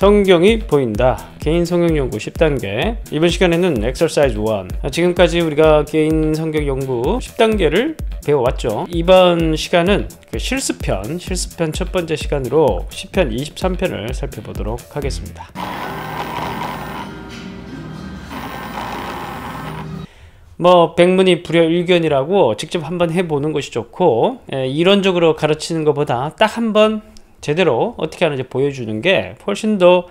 성경이 보인다 개인 성경 연구 10단계 이번 시간에는 엑서사이즈 1 지금까지 우리가 개인 성경 연구 10단계를 배워왔죠 이번 시간은 그 실습편 실습편 첫 번째 시간으로 10편 23편을 살펴보도록 하겠습니다 뭐 백문이 불여일견이라고 직접 한번 해보는 것이 좋고 에, 예, 이론적으로 가르치는 것보다 딱 한번 제대로 어떻게 하는지 보여주는 게 훨씬 더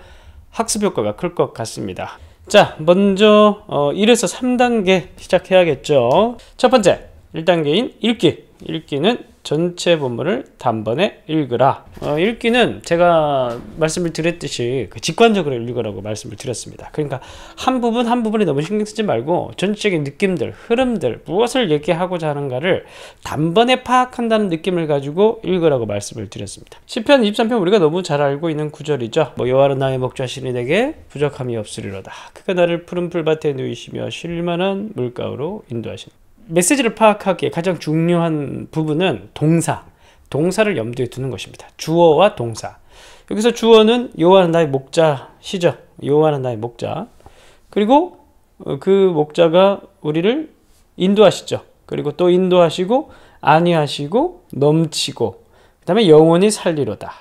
학습 효과가 클 것 같습니다 자 먼저 어, 1에서 3단계 시작해야겠죠 첫 번째 1단계인 읽기 읽기는 전체 본문을 단번에 읽으라. 어, 읽기는 제가 말씀을 드렸듯이 그 직관적으로 읽으라고 말씀을 드렸습니다. 그러니까 한 부분 한 부분에 너무 신경 쓰지 말고 전체적인 느낌들, 흐름들, 무엇을 얘기하고자 하는가를 단번에 파악한다는 느낌을 가지고 읽으라고 말씀을 드렸습니다. 10편, 23편 우리가 너무 잘 알고 있는 구절이죠. 뭐 여와는 나의 목자신이 내게 부족함이 없으리로다. 그가 나를 푸른 풀밭에 누이시며 쉴만한 물가로 인도하신다. 메시지를 파악하기에 가장 중요한 부분은 동사, 동사를 염두에 두는 것입니다. 주어와 동사. 여기서 주어는 요한은 나의 목자시죠. 요한은 나의 목자. 그리고 어, 그 목자가 우리를 인도하시죠. 그리고 또 인도하시고 안위하시고 넘치고 그다음에 영원히 살리로다.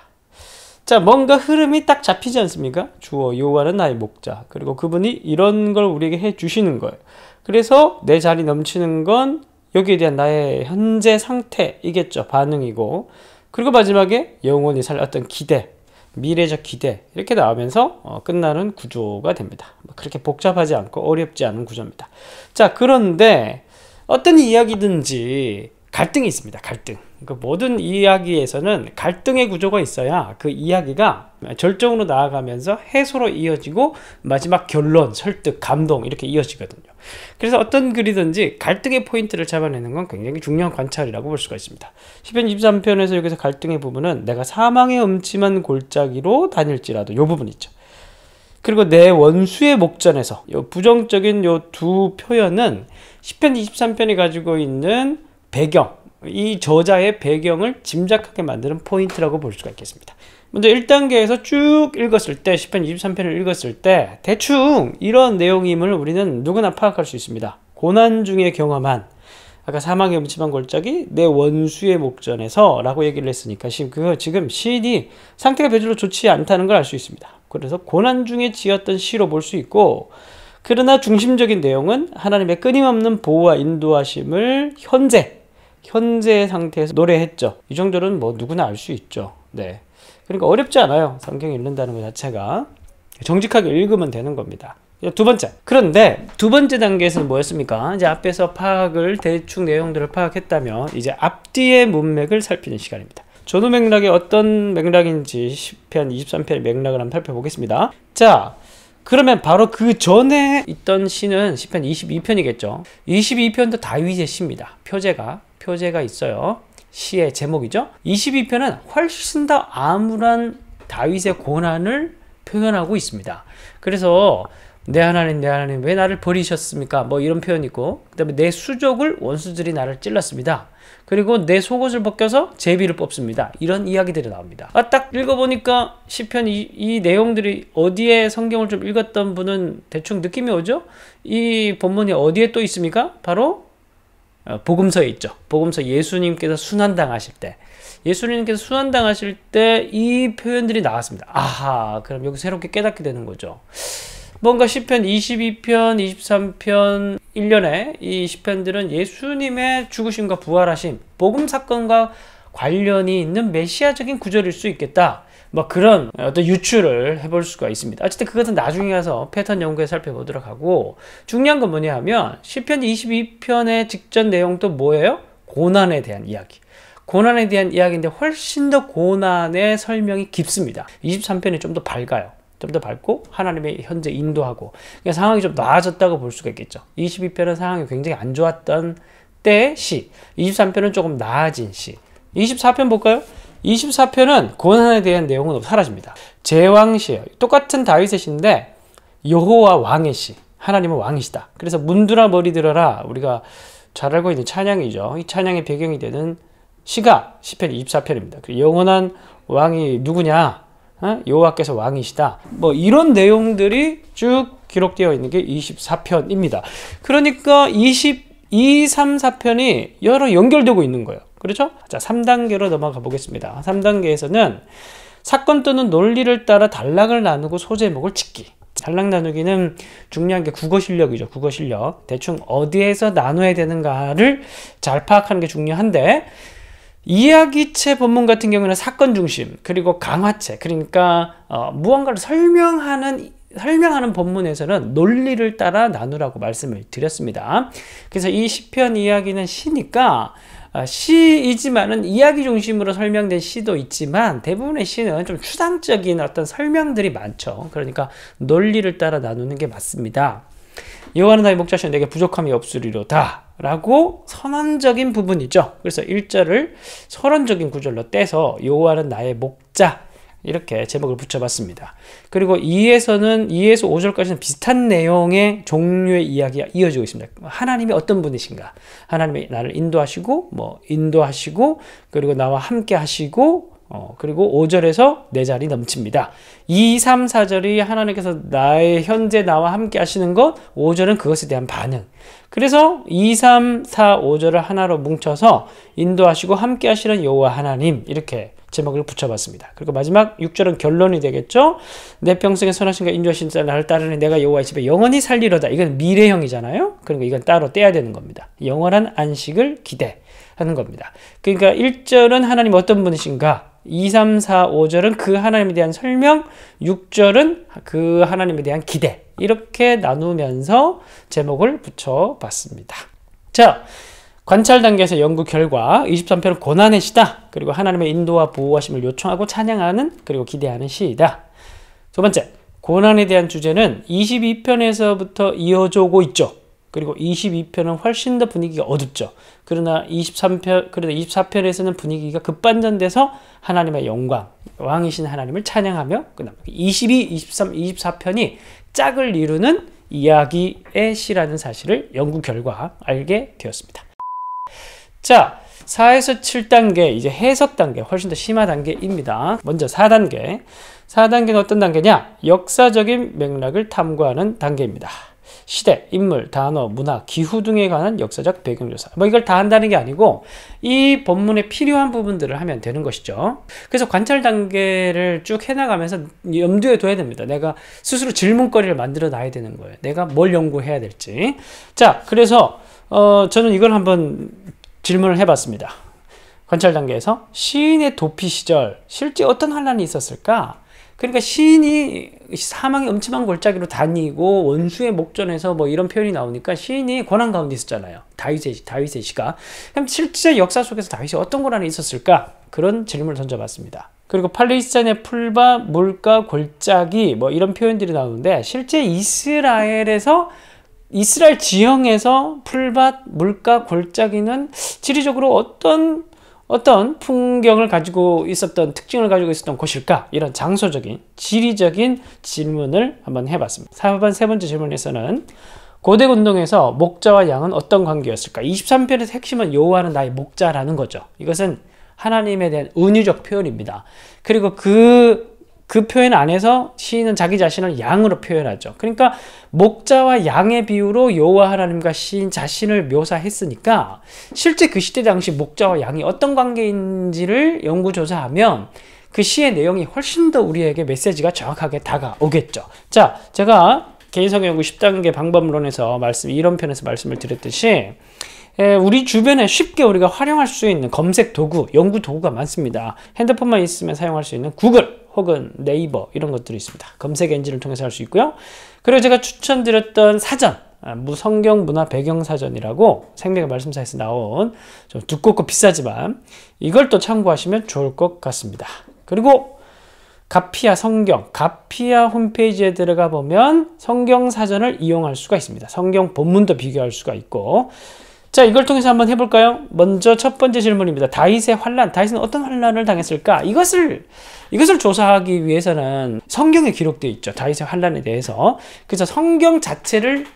자, 뭔가 흐름이 딱 잡히지 않습니까? 주어 요한은 나의 목자. 그리고 그분이 이런 걸 우리에게 해 주시는 거예요. 그래서 내 자리 넘치는 건 여기에 대한 나의 현재 상태이겠죠. 반응이고. 그리고 마지막에 영원히 살 어떤 기대, 미래적 기대 이렇게 나오면서 어, 끝나는 구조가 됩니다. 뭐 그렇게 복잡하지 않고 어렵지 않은 구조입니다. 자, 그런데 어떤 이야기든지 갈등이 있습니다. 갈등. 그 모든 이야기에서는 갈등의 구조가 있어야 그 이야기가 절정으로 나아가면서 해소로 이어지고 마지막 결론, 설득, 감동 이렇게 이어지거든요. 그래서 어떤 글이든지 갈등의 포인트를 잡아내는 건 굉장히 중요한 관찰이라고 볼 수가 있습니다. 10편 23편에서 여기서 갈등의 부분은 내가 사망의 음침한 골짜기로 다닐지라도 이 부분 있죠. 그리고 내 원수의 목전에서 요 부정적인 요두 표현은 10편 23편이 가지고 있는 배경, 이 저자의 배경을 짐작하게 만드는 포인트라고 볼 수가 있겠습니다. 먼저 1단계에서 쭉 읽었을 때 10편, 23편을 읽었을 때 대충 이런 내용임을 우리는 누구나 파악할 수 있습니다. 고난 중에 경험한 아까 사망의 음침한 골짜기 내 원수의 목전에서 라고 얘기를 했으니까 지금 그 지금 시인이 상태가 별로 좋지 않다는 걸 알 수 있습니다. 그래서 고난 중에 지었던 시로 볼 수 있고 그러나 중심적인 내용은 하나님의 끊임없는 보호와 인도하심을 현재 현재 상태에서 노래했죠. 이 정도는 뭐 누구나 알 수 있죠. 네. 그러니까 어렵지 않아요. 성경 읽는다는 것 자체가. 정직하게 읽으면 되는 겁니다. 예, 두 번째. 그런데 두 번째 단계에서는 뭐였습니까? 이제 앞에서 파악을, 대충 내용들을 파악했다면 이제 앞뒤의 문맥을 살피는 시간입니다. 전후 맥락이 어떤 맥락인지 10편, 23편의 맥락을 한번 살펴보겠습니다. 자, 그러면 바로 그 전에 있던 시는 10편 22편이겠죠. 22편도 다윗의 시입니다. 표제가. 표제가 있어요. 시의 제목이죠. 22편은 훨씬 더 암울한 다윗의 고난을 표현하고 있습니다. 그래서 내 하나님 내 하나님 왜 나를 버리셨습니까? 뭐 이런 표현 이 있고 그 다음에 내 수족을 원수들이 나를 찔렀습니다. 그리고 내 속옷을 벗겨서 제비를 뽑습니다. 이런 이야기들이 나옵니다. 아, 딱 읽어보니까 1 0편 이, 이 내용들이 어디에 성경을 좀 읽었던 분은 대충 느낌이 오죠? 이 본문이 어디에 또 있습니까? 바로 어, 복음서에 있죠. 복음서 예수님께서 순환당하실 때 예수님께서 순환당하실 때 이 표현들이 나왔습니다. 아하 그럼 여기 새롭게 깨닫게 되는 거죠. 뭔가 10편, 22편, 23편 1년에 이 10편들은 예수님의 죽으심과 부활하심, 복음 사건과 관련이 있는 메시아적인 구절일 수 있겠다. 뭐 그런 어떤 유추를 해볼 수가 있습니다. 어쨌든 그것은 나중에 가서 패턴 연구에 살펴보도록 하고 중요한 건 뭐냐 하면 10편 22편의 직전 내용도 뭐예요? 고난에 대한 이야기. 고난에 대한 이야기인데 훨씬 더 고난의 설명이 깊습니다. 23편이 좀 더 밝아요. 좀 더 밝고 하나님의 현재 인도하고 그러니까 상황이 좀 나아졌다고 볼 수가 있겠죠. 22편은 상황이 굉장히 안 좋았던 때 시, 23편은 조금 나아진 시. 24편 볼까요? 24편은 고난에 대한 내용은 사라집니다. 제왕시예요. 똑같은 다윗의 시인데 여호와 왕의 시. 하나님은 왕이시다. 그래서 문두라 머리 들어라 우리가 잘 알고 있는 찬양이죠. 이 찬양의 배경이 되는 시가 1편 24편입니다. 그 영원한 왕이 누구냐? 어? 여호와께서 왕이시다. 뭐 이런 내용들이 쭉 기록되어 있는 게 24편입니다. 그러니까 2 2, 3, 4편이 여러 연결되고 있는 거예요. 그렇죠? 자, 3단계로 넘어가 보겠습니다. 3단계에서는 사건 또는 논리를 따라 단락을 나누고 소제목을 짓기. 단락 나누기는 중요한 게 국어 실력이죠. 국어 실력. 대충 어디에서 나눠야 되는가를 잘 파악하는 게 중요한데 이야기체 본문 같은 경우는 사건 중심 그리고 강화체 그러니까 어, 무언가를 설명하는 설명하는 본문에서는 논리를 따라 나누라고 말씀을 드렸습니다. 그래서 이 시편 이야기는 시니까 아, 시이지만은 이야기 중심으로 설명된 시도 있지만 대부분의 시는 좀 추상적인 어떤 설명들이 많죠. 그러니까 논리를 따라 나누는 게 맞습니다. 요한은 나의 목자시는 내게 부족함이 없으리로다 라고 선언적인 부분이죠. 그래서 1절을 서론적인 구절로 떼서 요한은 나의 목자 이렇게 제목을 붙여봤습니다. 그리고 2에서는 2에서 5절까지는 비슷한 내용의 종류의 이야기가 이어지고 있습니다. 하나님이 어떤 분이신가? 하나님이 나를 인도하시고 뭐 인도하시고 그리고 나와 함께 하시고 어, 그리고 5절에서 내 자리 넘칩니다. 2, 3, 4절이 하나님께서 나의 현재 나와 함께 하시는 것, 5절은 그것에 대한 반응. 그래서 2, 3, 4, 5절을 하나로 뭉쳐서 인도하시고 함께 하시는 여호와 하나님 이렇게 제목을 붙여봤습니다. 그리고 마지막 6절은 결론이 되겠죠. 내 평생에 선하신 가 인조하신 자 나를 따르니 내가 여호와의 집에 영원히 살리로다. 이건 미래형이잖아요. 그러니까 이건 따로 떼야 되는 겁니다. 영원한 안식을 기대하는 겁니다. 그러니까 1절은 하나님 어떤 분이신가? 2, 3, 4, 5절은 그 하나님에 대한 설명, 6절은 그 하나님에 대한 기대. 이렇게 나누면서 제목을 붙여봤습니다. 자, 관찰 단계에서 연구 결과 23편은 고난의 시다. 그리고 하나님의 인도와 보호하심을 요청하고 찬양하는 그리고 기대하는 시이다. 두 번째, 고난에 대한 주제는 22편에서부터 이어져 오고 있죠. 그리고 22편은 훨씬 더 분위기가 어둡죠. 그러나 23편, 그러나 24편에서는 분위기가 급반전돼서 하나님의 영광, 왕이신 하나님을 찬양하며 끝납니다. 22, 23, 24편이 짝을 이루는 이야기의 시라는 사실을 연구 결과 알게 되었습니다. 자, 4에서 7단계, 이제 해석 단계, 훨씬 더 심화 단계입니다. 먼저 4단계. 4단계는 어떤 단계냐? 역사적인 맥락을 탐구하는 단계입니다. 시대, 인물, 단어, 문화, 기후 등에 관한 역사적 배경조사. 뭐 이걸 다 한다는 게 아니고 이 본문에 필요한 부분들을 하면 되는 것이죠. 그래서 관찰 단계를 쭉 해나가면서 염두에 둬야 됩니다. 내가 스스로 질문거리를 만들어 놔야 되는 거예요. 내가 뭘 연구해야 될지. 자, 그래서 어, 저는 이걸 한번 질문을 해봤습니다. 관찰 단계에서 시인의 도피 시절 실제 어떤 환란이 있었을까? 그러니까 시인이 사망의 엄침한 골짜기로 다니고 원수의 목전에서 뭐 이런 표현이 나오니까 시인이 고난 가운데 있었잖아요. 다윗의 다윗의 시가. 그럼 실제 역사 속에서 다윗이 어떤 고난이 있었을까? 그런 질문을 던져봤습니다. 그리고 팔레스타인의 풀밭, 물가, 골짜기 뭐 이런 표현들이 나오는데 실제 이스라엘에서 이스라엘 지형에서 풀밭, 물가, 골짜기는 지리적으로 어떤 어떤 풍경을 가지고 있었던 특징을 가지고 있었던 곳일까? 이런 장소적인 지리적인 질문을 한번 해봤습니다. 4번 세 번째 질문에서는 고대 운동에서 목자와 양은 어떤 관계였을까? 23편의 핵심은 여호와는 나의 목자라는 거죠. 이것은 하나님에 대한 은유적 표현입니다. 그리고 그그 표현 안에서 시인은 자기 자신을 양으로 표현하죠. 그러니까 목자와 양의 비유로 여호와 하나님과 시인 자신을 묘사했으니까 실제 그 시대 당시 목자와 양이 어떤 관계인지를 연구 조사하면 그 시의 내용이 훨씬 더 우리에게 메시지가 정확하게 다가오겠죠. 자, 제가 개인성 연구 10단계 방법론에서 말씀 이런 편에서 말씀을 드렸듯이 우리 주변에 쉽게 우리가 활용할 수 있는 검색 도구, 연구 도구가 많습니다. 핸드폰만 있으면 사용할 수 있는 구글, 혹은 네이버 이런 것들이 있습니다. 검색 엔진을 통해서 할 수 있고요. 그리고 제가 추천드렸던 사전 아, 무성경 문화 배경 사전이라고 생명의 말씀사에서 나온 좀 두껍고 비싸지만 이걸 또 참고하시면 좋을 것 같습니다. 그리고 가피아 성경, 가피아 홈페이지에 들어가 보면 성경 사전을 이용할 수가 있습니다. 성경 본문도 비교할 수가 있고 자 이걸 통해서 한번 해볼까요? 먼저 첫 번째 질문입니다. 다윗의 환란, 다윗은 어떤 환란을 당했을까? 이것을 이것을 조사하기 위해서는 성경에 기록되어 있죠. 다윗의 환란에 대해서 그래서 성경 자체를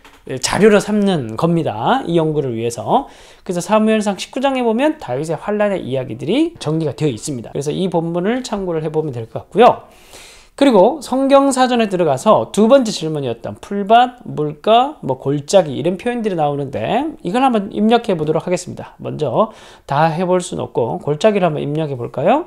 자료로 삼는 겁니다. 이 연구를 위해서. 그래서 사무엘상 19장에 보면 다윗의 환란의 이야기들이 정리가 되어 있습니다. 그래서 이 본문을 참고를 해보면 될 것 같고요. 그리고 성경사전에 들어가서 두 번째 질문이었던 풀밭, 물가, 뭐 골짜기 이런 표현들이 나오는데 이걸 한번 입력해 보도록 하겠습니다. 먼저 다 해볼 순 없고 골짜기를 한번 입력해 볼까요?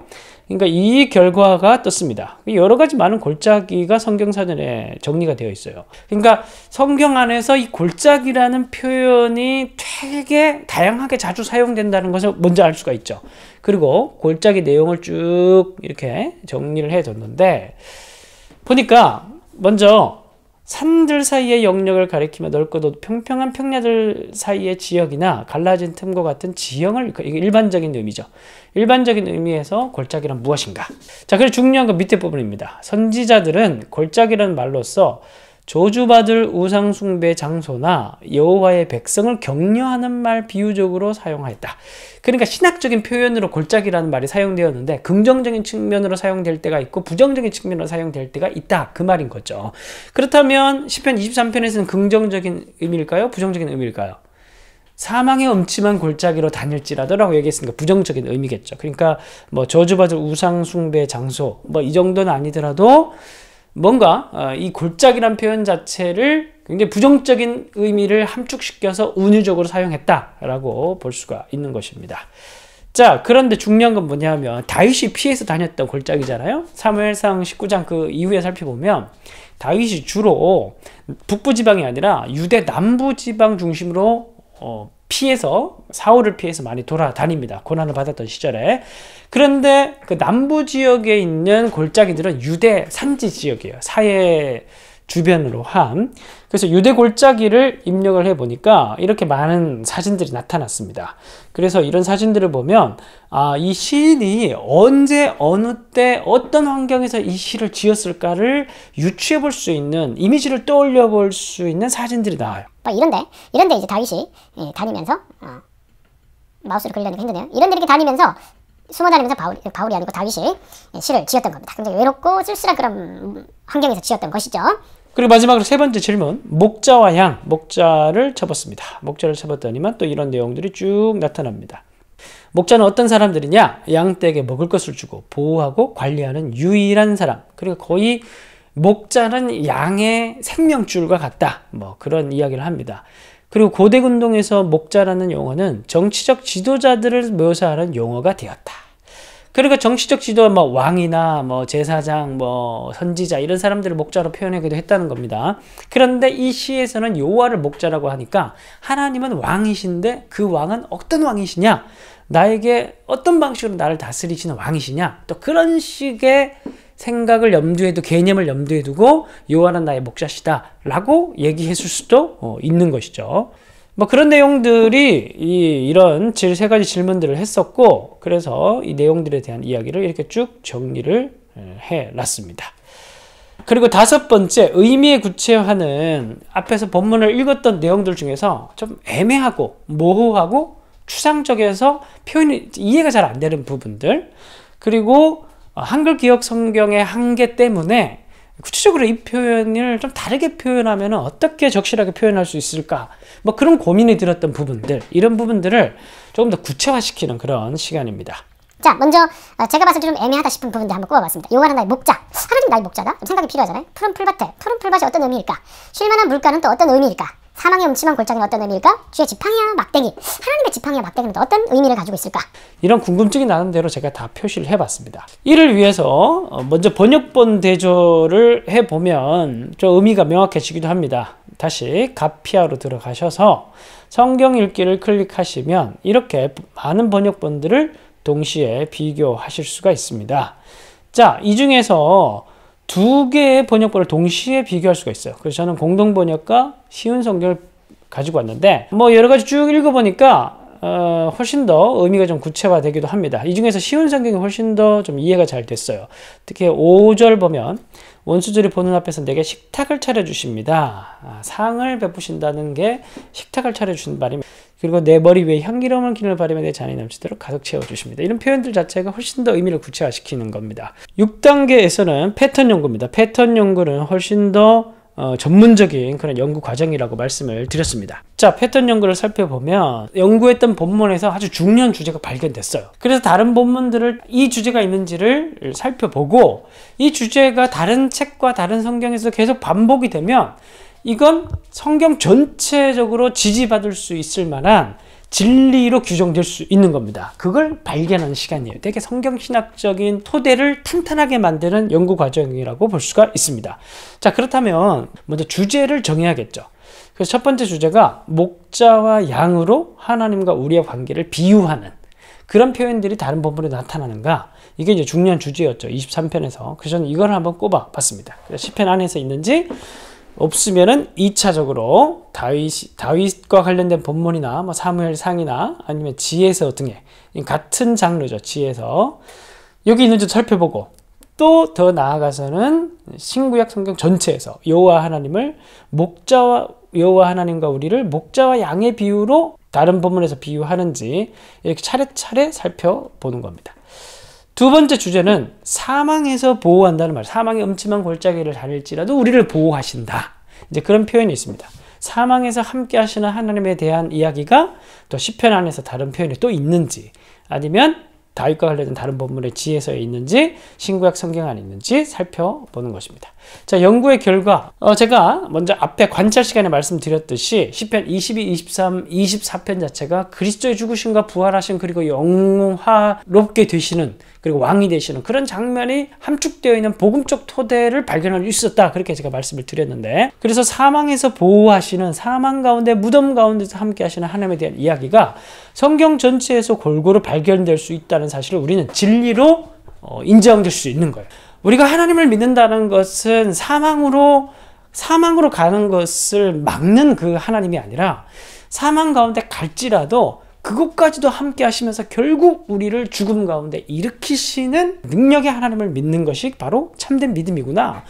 그러니까 이 결과가 떴습니다. 그 여러 가지 많은 골짜기가 성경사전에 정리가 되어 있어요. 그러니까 성경 안에서 이 골짜기라는 표현이 되게 다양하게 자주 사용된다는 것을 먼저 알 수가 있죠. 그리고 골짜기 내용을 쭉 이렇게 정리를 해 줬는데, 보니까 먼저 산들 사이의 영역을 가리키며 넓고도 평평한 평야들 사이의 지역이나 갈라진 틈과 같은 지형을 그 일반적인 의미죠. 일반적인 의미에서 골짜기란 무엇인가? 자, 그래서 중요한 건 밑에 부분입니다. 선지자들은 골짜기란 말로써 저주받을 우상숭배 장소나 여호와의 백성을 격려하는 말 비유적으로 사용하였다. 그러니까 신학적인 표현으로 골짜기라는 말이 사용되었는데 긍정적인 측면으로 사용될 때가 있고 부정적인 측면으로 사용될 때가 있다. 그 말인 거죠. 그렇다면 10편 23편에서는 긍정적인 의미일까요? 부정적인 의미일까요? 사망의 엄침한 골짜기로 다닐지라도라고 얘기했으니까 부정적인 의미겠죠. 그러니까 뭐 저주받을 우상숭배 장소 뭐 이 정도는 아니더라도 뭔가 어, 이 골짜기란 표현 자체를 굉장히 부정적인 의미를 함축시켜서 운유적으로 사용했다라고 볼 수가 있는 것입니다. 자, 그런데 중요한 건 뭐냐면 다윗이 피해서 다녔던 골짜기잖아요. 사무엘상 19장 그 이후에 살펴보면 다윗이 주로 북부 지방이 아니라 유대 남부 지방 중심으로 어, 피해서 사울을 피해서 많이 돌아다닙니다. 고난을 받았던 시절에. 그런데 그 남부 지역에 있는 골짜기들은 유대 산지 지역이에요. 사회 주변으로 함. 그래서 유대 골짜기를 입력을 해보니까 이렇게 많은 사진들이 나타났습니다. 그래서 이런 사진들을 보면 아, 이 시인이 언제 어느 때 어떤 환경에서 이 시를 지었을까를 유추해 볼 수 있는 이미지를 떠올려 볼 수 있는 사진들이 나와요. 막 아, 이런데 이런데 이제 다윗이 예, 다니면서 어, 마우스를 그리려는 게 힘드네요. 이런데 이렇게 다니면서 숨어다니면서 바울, 바울이 아니고 다윗이 예, 시를 지었던 겁니다. 굉장히 외롭고 쓸쓸한 그런 환경에서 지었던 것이죠. 그리고 마지막으로 세 번째 질문, 목자와 향, 목자를 접었습니다. 목자를 접었더니만 또 이런 내용들이 쭉 나타납니다. 목자는 어떤 사람들이냐? 양떼에게 먹을 것을 주고 보호하고 관리하는 유일한 사람. 그리고 그러니까 거의 목자는 양의 생명줄과 같다. 뭐 그런 이야기를 합니다. 그리고 고대운동에서 목자라는 용어는 정치적 지도자들을 묘사하는 용어가 되었다. 그러니까 정치적 지도는 뭐 왕이나 뭐 제사장, 뭐 선지자 이런 사람들을 목자로 표현하기도 했다는 겁니다. 그런데 이 시에서는 요와를 목자라고 하니까 하나님은 왕이신데 그 왕은 어떤 왕이시냐? 나에게 어떤 방식으로 나를 다스리시는 왕이시냐? 또 그런 식의 생각을 염두에 두고 개념을 염두에 두고 요한은 나의 목자시다라고 얘기했을 수도 어, 있는 것이죠. 뭐 그런 내용들이 이, 이런 세 가지 질문들을 했었고 그래서 이 내용들에 대한 이야기를 이렇게 쭉 정리를 해놨습니다. 그리고 다섯 번째 의미의 구체화는 앞에서 본문을 읽었던 내용들 중에서 좀 애매하고 모호하고 추상적에서 표현이 이해가 잘 안 되는 부분들 그리고 어, 한글 기역 성경의 한계 때문에 구체적으로 이 표현을 좀 다르게 표현하면 어떻게 적실하게 표현할 수 있을까? 뭐 그런 고민이 들었던 부분들, 이런 부분들을 조금 더 구체화시키는 그런 시간입니다. 자, 먼저 어, 제가 봤을 때 좀 애매하다 싶은 부분들 한번 꼽아봤습니다. 요가는 나의 목자. 하나님 나의 목자다? 생각이 필요하잖아요. 푸른 풀밭에 푸른 풀밭이 어떤 의미일까? 쉴만한 물가는 또 어떤 의미일까? 사망의 음침한 골짜기는 어떤 의미일까? 주의 지팡이야 막대기. 하나님의 지팡이와 막대기는 어떤 의미를 가지고 있을까? 이런 궁금증이 나는 대로 제가 다 표시를 해봤습니다. 이를 위해서 어, 먼저 번역본 대조를 해보면 좀 의미가 명확해지기도 합니다. 다시 가피아로 들어가셔서 성경 읽기를 클릭하시면 이렇게 많은 번역본들을 동시에 비교하실 수가 있습니다. 자, 이 중에서 두 개의 번역본을 동시에 비교할 수가 있어요. 그래서 저는 공동 번역과 쉬운 성경을 가지고 왔는데 뭐 여러 가지 쭉 읽어보니까 어, 훨씬 더 의미가 좀 구체화되기도 합니다. 이 중에서 쉬운 성경이 훨씬 더 좀 이해가 잘 됐어요. 특히 5절 보면 원수들이 보는 앞에서 내게 식탁을 차려주십니다. 아, 상을 베푸신다는 게 식탁을 차려주신 말입니다. 그리고 내 머리 위에 향기로운 기름을 바르며 내 잔이 넘치도록 가득 채워주십니다. 이런 표현들 자체가 훨씬 더 의미를 구체화시키는 겁니다. 6단계에서는 패턴 연구입니다. 패턴 연구는 훨씬 더 어, 전문적인 그런 연구 과정이라고 말씀을 드렸습니다. 자, 패턴 연구를 살펴보면 연구했던 본문에서 아주 중요한 주제가 발견됐어요. 그래서 다른 본문들을 이 주제가 있는지를 살펴보고 이 주제가 다른 책과 다른 성경에서 계속 반복이 되면 이건 성경 전체적으로 지지받을 수 있을 만한 진리로 규정될 수 있는 겁니다. 그걸 발견하는 시간이에요. 되게 성경신학적인 토대를 탄탄하게 만드는 연구 과정이라고 볼 수가 있습니다. 자, 그렇다면 먼저 주제를 정해야겠죠. 그래서 첫 번째 주제가 목자와 양으로 하나님과 우리의 관계를 비유하는 그런 표현들이 다른 본문에 나타나는가? 이게 이제 중요한 주제였죠. 23편에서. 그래서 저는 이걸 한번 꼽아 봤습니다. 10편 안에서 있는지 없으면은 2차적으로 다윗, 다윗과 관련된 본문이나 뭐 사무엘상이나 아니면 지혜서 등의 같은 장르죠. 지혜서. 여기 있는 좀 살펴보고 또 더 나아가서는 신구약 성경 전체에서 여호와 하나님을 목자와 여호와 하나님과 우리를 목자와 양의 비유로 다른 본문에서 비유하는지 이렇게 차례차례 살펴보는 겁니다. 두 번째 주제는 사망에서 보호한다는 말. 사망의 음침한 골짜기를 다닐지라도 우리를 보호하신다. 이제 그런 표현이 있습니다. 사망에서 함께 하시는 하나님에 대한 이야기가 또 시편 안에서 다른 표현이 또 있는지 아니면 다윗과 관련된 다른 본문의 지혜서에 있는지 신구약 성경 안에 있는지 살펴보는 것입니다. 자 연구의 결과 어, 제가 먼저 앞에 관찰 시간에 말씀드렸듯이 시편 22, 23, 24편 자체가 그리스도의 죽으신과 부활하심 그리고 영화롭게 되시는 그리고 왕이 되시는 그런 장면이 함축되어 있는 복음적 토대를 발견할 수 있었다. 그렇게 제가 말씀을 드렸는데 그래서 사망에서 보호하시는 사망 가운데 무덤 가운데서 함께 하시는 하나님에 대한 이야기가 성경 전체에서 골고루 발견될 수 있다는 사실을 우리는 진리로 어, 인정될 수 있는 거예요. 우리가 하나님을 믿는다는 것은 사망으로 사망으로 가는 것을 막는 그 하나님이 아니라 사망 가운데 갈지라도 그것까지도 함께 하시면서 결국 우리를 죽음 가운데 일으키시는 능력의 하나님을 믿는 것이 바로 참된 믿음이구나.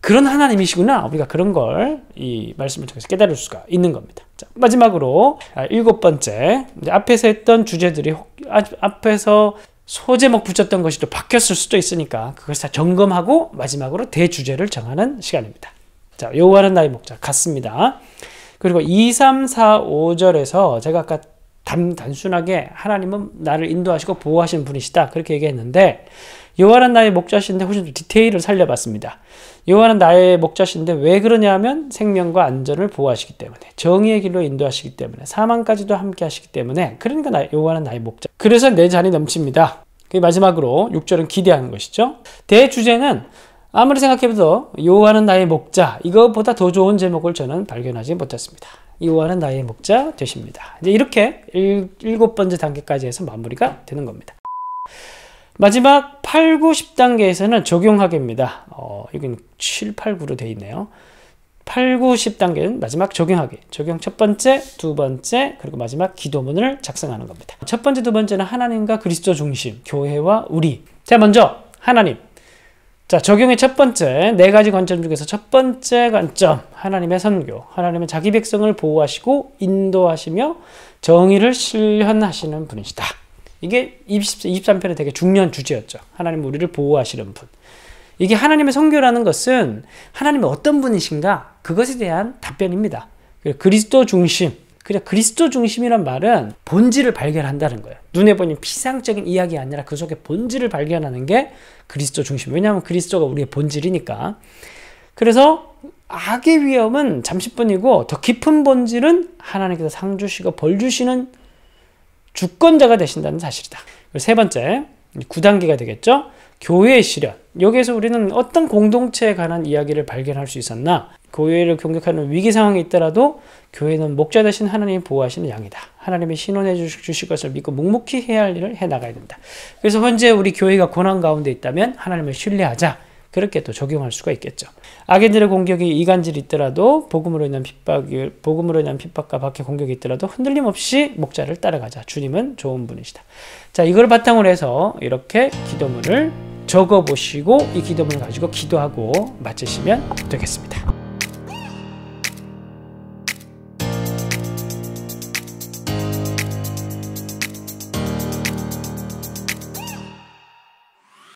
그런 하나님이시구나. 우리가 그런 걸 이 말씀을 통해서 깨달을 수가 있는 겁니다. 자, 마지막으로 아, 일곱 번째. 이제 앞에서 했던 주제들이 혹, 아, 앞에서 소제목 붙였던 것이 또 바뀌었을 수도 있으니까 그걸 다 점검하고 마지막으로 대주제를 정하는 시간입니다. 자, 요하는 나의 목자 같습니다. 그리고 2, 3, 4, 5절에서 제가 아까 단, 순하게 하나님은 나를 인도하시고 보호하시는 분이시다. 그렇게 얘기했는데 요한은 나의 목자신데 훨씬 더 디테일을 살려봤습니다. 요한은 나의 목자신데 왜 그러냐면 생명과 안전을 보호하시기 때문에 정의의 길로 인도하시기 때문에 사망까지도 함께 하시기 때문에 그러니까 나, 요한은 나의 목자. 그래서 내 잔이 넘칩니다. 그 마지막으로 6절은 기대하는 것이죠. 대주제는 아무리 생각해도 요한은 나의 목자 이것보다더 좋은 제목을 저는 발견하지 못했습니다. 이와은 나의 목자 되십니다. 이제 이렇게 일, 일곱 번째 단계까지 해서 마무리가 되는 겁니다. 마지막 8, 9, 10단계에서는 적용하기입니다. 어, 여기 7, 8, 9로 되어 있네요. 8, 9, 10단계는 마지막 적용하기. 적용 첫 번째, 두 번째, 그리고 마지막 기도문을 작성하는 겁니다. 첫 번째, 두 번째는 하나님과 그리스도 중심, 교회와 우리. 자, 먼저 하나님, 자, 적용의 첫 번째, 네 가지 관점 중에서 첫 번째 관점, 하나님의 선교. 하나님의 자기 백성을 보호하시고 인도하시며 정의를 실현하시는 분이시다. 이게 2 3편에 되게 중요한 주제였죠. 하나님 우리를 보호하시는 분. 이게 하나님의 선교라는 것은 하나님의 어떤 분이신가 그것에 대한 답변입니다. 그리스도 중심, 그래 그리스도 중심이란 말은 본질을 발견한다는 거예요. 눈에 보이는 피상적인 이야기 아니라 그 속에 본질을 발견하는 게 그리스도 중심. 왜냐하면 그리스도가 우리의 본질이니까. 그래서 악의 위험은 잠시뿐이고 더 깊은 본질은 하나님께서 상 주시고 벌 주시는 주권자가 되신다는 사실이다. 세 번째, 9단계가 되겠죠? 교회의 실현. 여기에서 우리는 어떤 공동체에 관한 이야기를 발견할 수 있었나? 교회를 공격하는 위기 상황이 있더라도 교회는 목자 대신 하나님 이 보호하시는 양이다. 하나님이 신원해 주실 것을 믿고 묵묵히 해야 할 일을 해 나가야 된다. 그래서 현재 우리 교회가 고난 가운데 있다면 하나님을 신뢰하자. 그렇게 또 적용할 수가 있겠죠. 악인들의 공격이 이간질이 있더라도 복음으로 인한 핍박 복음으로 인한 핍박과 밖에 공격이 있더라도 흔들림 없이 목자를 따라가자. 주님은 좋은 분이시다. 자, 이걸 바탕으로 해서 이렇게 기도문을 적어 보시고 이 기도문을 가지고 기도하고 마치시면 되겠습니다.